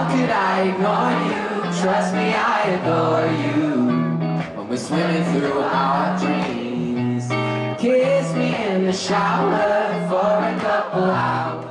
How could I ignore you? Trust me, I adore you. When we're swimming through our dreams, kiss me in the shower for a couple hours.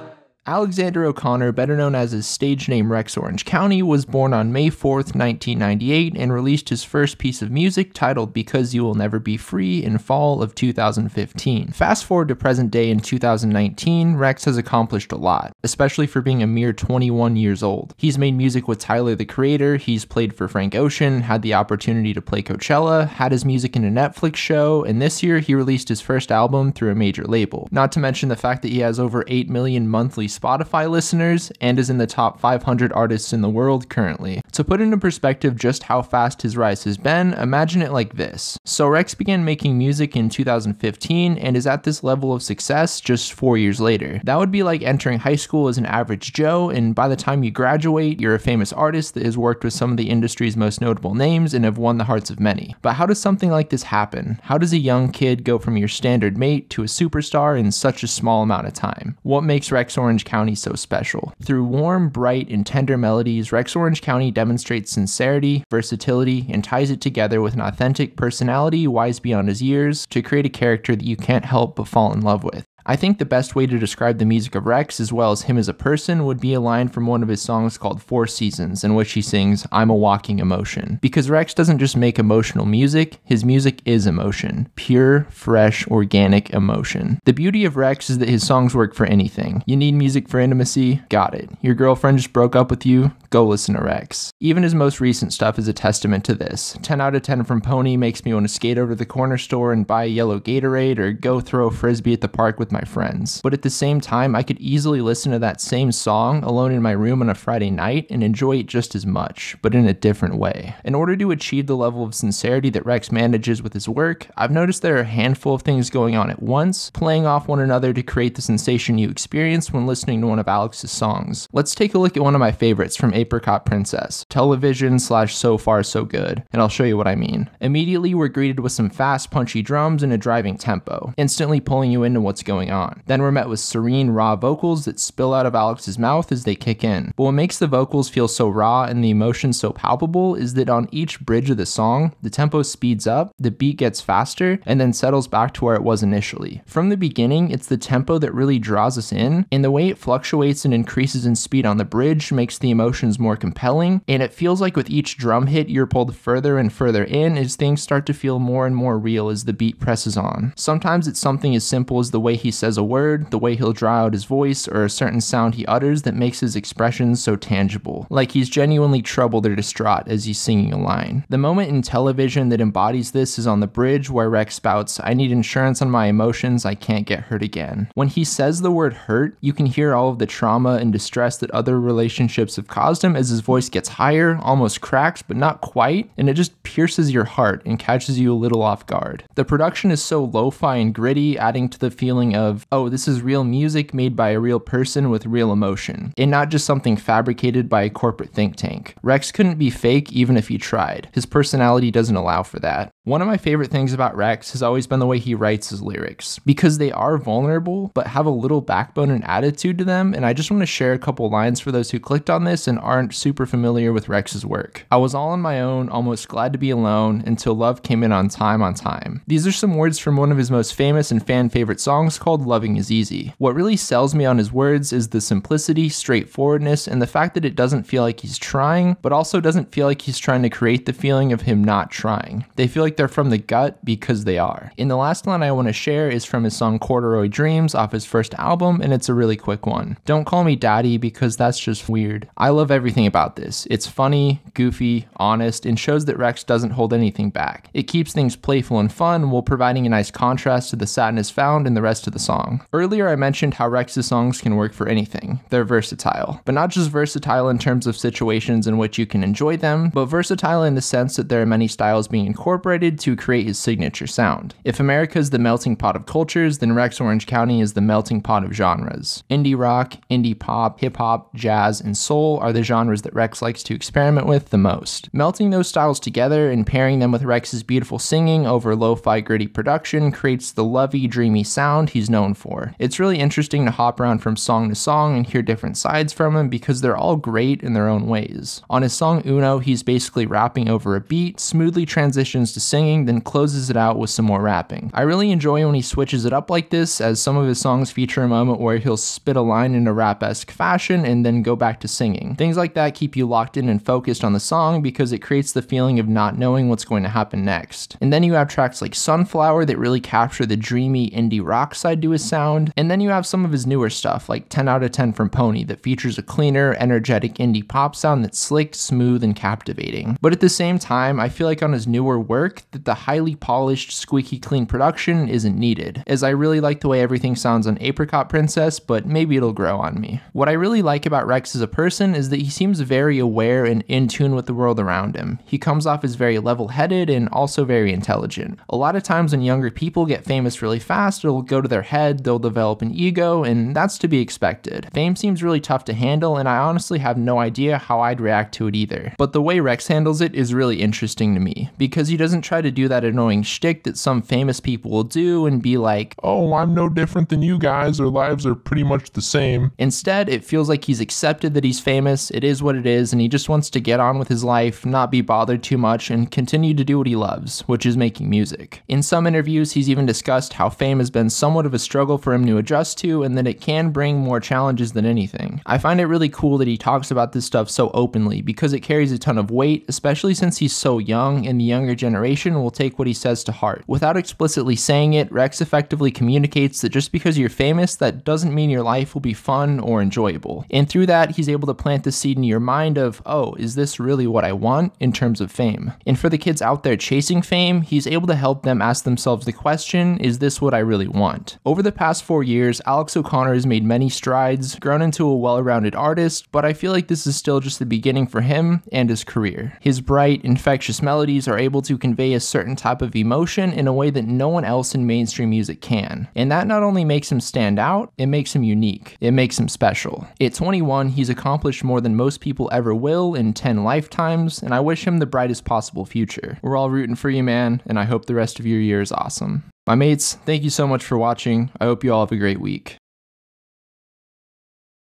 Alexander O'Connor, better known as his stage name Rex Orange County, was born on May 4, 1998, and released his first piece of music titled Because You Will Never Be Free in fall of 2015. Fast forward to present day in 2019, Rex has accomplished a lot, especially for being a mere 21 years old. He's made music with Tyler the Creator, he's played for Frank Ocean, had the opportunity to play Coachella, had his music in a Netflix show, and this year he released his first album through a major label. Not to mention the fact that he has over 8 million monthly Spotify listeners and is in the top 500 artists in the world currently. To put into perspective just how fast his rise has been, imagine it like this. So Rex began making music in 2015 and is at this level of success just four years later. That would be like entering high school as an average Joe, and by the time you graduate, you're a famous artist that has worked with some of the industry's most notable names and have won the hearts of many. But how does something like this happen? How does a young kid go from your standard mate to a superstar in such a small amount of time? What makes Rex Orange County so special. Through warm, bright, and tender melodies, Rex Orange County demonstrates sincerity, versatility, and ties it together with an authentic personality wise beyond his years to create a character that you can't help but fall in love with. I think the best way to describe the music of Rex as well as him as a person would be a line from one of his songs called Four Seasons, in which he sings, I'm a walking emotion. Because Rex doesn't just make emotional music, his music is emotion. Pure, fresh, organic emotion. The beauty of Rex is that his songs work for anything. You need music for intimacy? Got it. Your girlfriend just broke up with you? Go listen to Rex. Even his most recent stuff is a testament to this. 10 out of 10 from Pony makes me want to skate over to the corner store and buy a yellow Gatorade or go throw a frisbee at the park with my my friends. But at the same time, I could easily listen to that same song alone in my room on a Friday night and enjoy it just as much, but in a different way. In order to achieve the level of sincerity that Rex manages with his work, I've noticed there are a handful of things going on at once, playing off one another to create the sensation you experience when listening to one of Alex's songs. Let's take a look at one of my favorites from Apricot Princess, Television slash So Far So Good, and I'll show you what I mean. Immediately, we're greeted with some fast, punchy drums and a driving tempo, instantly pulling you into what's going going on. Then we're met with serene, raw vocals that spill out of Alex's mouth as they kick in. But what makes the vocals feel so raw and the emotion so palpable is that on each bridge of the song, the tempo speeds up, the beat gets faster, and then settles back to where it was initially. From the beginning, it's the tempo that really draws us in, and the way it fluctuates and increases in speed on the bridge makes the emotions more compelling, and it feels like with each drum hit, you're pulled further and further in as things start to feel more and more real as the beat presses on. Sometimes it's something as simple as the way he says a word, the way he'll draw out his voice, or a certain sound he utters that makes his expressions so tangible, like he's genuinely troubled or distraught as he's singing a line. The moment in television that embodies this is on the bridge where Rex spouts, I need insurance on my emotions, I can't get hurt again. When he says the word hurt, you can hear all of the trauma and distress that other relationships have caused him as his voice gets higher, almost cracks, but not quite, and it just pierces your heart and catches you a little off guard. The production is so lo fi and gritty, adding to the feeling of, oh, this is real music made by a real person with real emotion, and not just something fabricated by a corporate think tank. Rex couldn't be fake even if he tried. His personality doesn't allow for that. One of my favorite things about Rex has always been the way he writes his lyrics, because they are vulnerable, but have a little backbone and attitude to them, and I just want to share a couple lines for those who clicked on this and aren't super familiar with Rex's work. I was all on my own, almost glad to be alone, until love came in on time on time. These are some words from one of his most famous and fan favorite songs called Loving is Easy. What really sells me on his words is the simplicity, straightforwardness, and the fact that it doesn't feel like he's trying, but also doesn't feel like he's trying to create the feeling of him not trying. They feel like they're from the gut because they are. And the last line I want to share is from his song Corduroy Dreams off his first album, and it's a really quick one. Don't call me daddy because that's just weird. I love everything about this. It's funny, goofy, honest, and shows that Rex doesn't hold anything back. It keeps things playful and fun while providing a nice contrast to the sadness found in the rest of the song. Earlier I mentioned how Rex's songs can work for anything. They're versatile, but not just versatile in terms of situations in which you can enjoy them, but versatile in the sense that there are many styles being incorporated to create his signature sound. If America is the melting pot of cultures, then Rex Orange County is the melting pot of genres. Indie rock, indie pop, hip hop, jazz, and soul are the genres that Rex likes to experiment with the most. Melting those styles together and pairing them with Rex's beautiful singing over lo fi gritty production creates the lovey, dreamy sound he's known for. It's really interesting to hop around from song to song and hear different sides from him because they're all great in their own ways. On his song Uno, he's basically rapping over a beat, smoothly transitions to singing singing, then closes it out with some more rapping. I really enjoy when he switches it up like this, as some of his songs feature a moment where he'll spit a line in a rap-esque fashion and then go back to singing. Things like that keep you locked in and focused on the song because it creates the feeling of not knowing what's going to happen next. And then you have tracks like Sunflower that really capture the dreamy indie rock side to his sound, and then you have some of his newer stuff like 10 out of 10 from Pony that features a cleaner, energetic indie pop sound that's slick, smooth, and captivating. But at the same time, I feel like on his newer work, that the highly polished, squeaky clean production isn't needed, as I really like the way everything sounds on Apricot Princess, but maybe it'll grow on me. What I really like about Rex as a person is that he seems very aware and in tune with the world around him. He comes off as very level-headed and also very intelligent. A lot of times when younger people get famous really fast, it'll go to their head, they'll develop an ego, and that's to be expected. Fame seems really tough to handle, and I honestly have no idea how I'd react to it either. But the way Rex handles it is really interesting to me, because he doesn't try to do that annoying shtick that some famous people will do and be like, oh, I'm no different than you guys, our lives are pretty much the same. Instead, it feels like he's accepted that he's famous, it is what it is, and he just wants to get on with his life, not be bothered too much, and continue to do what he loves, which is making music. In some interviews, he's even discussed how fame has been somewhat of a struggle for him to adjust to, and that it can bring more challenges than anything. I find it really cool that he talks about this stuff so openly because it carries a ton of weight, especially since he's so young and the younger generation information and will take what he says to heart. Without explicitly saying it, Rex effectively communicates that just because you're famous, that doesn't mean your life will be fun or enjoyable. And through that, he's able to plant the seed in your mind of, oh, is this really what I want in terms of fame? And for the kids out there chasing fame, he's able to help them ask themselves the question, is this what I really want? Over the past four years, Alex O'Connor has made many strides, grown into a well rounded artist, but I feel like this is still just the beginning for him and his career. His bright, infectious melodies are able to convey convey a certain type of emotion in a way that no one else in mainstream music can. And that not only makes him stand out, it makes him unique. It makes him special. At 21, he's accomplished more than most people ever will in 10 lifetimes, and I wish him the brightest possible future. We're all rooting for you, man, and I hope the rest of your year is awesome. My mates, thank you so much for watching. I hope you all have a great week.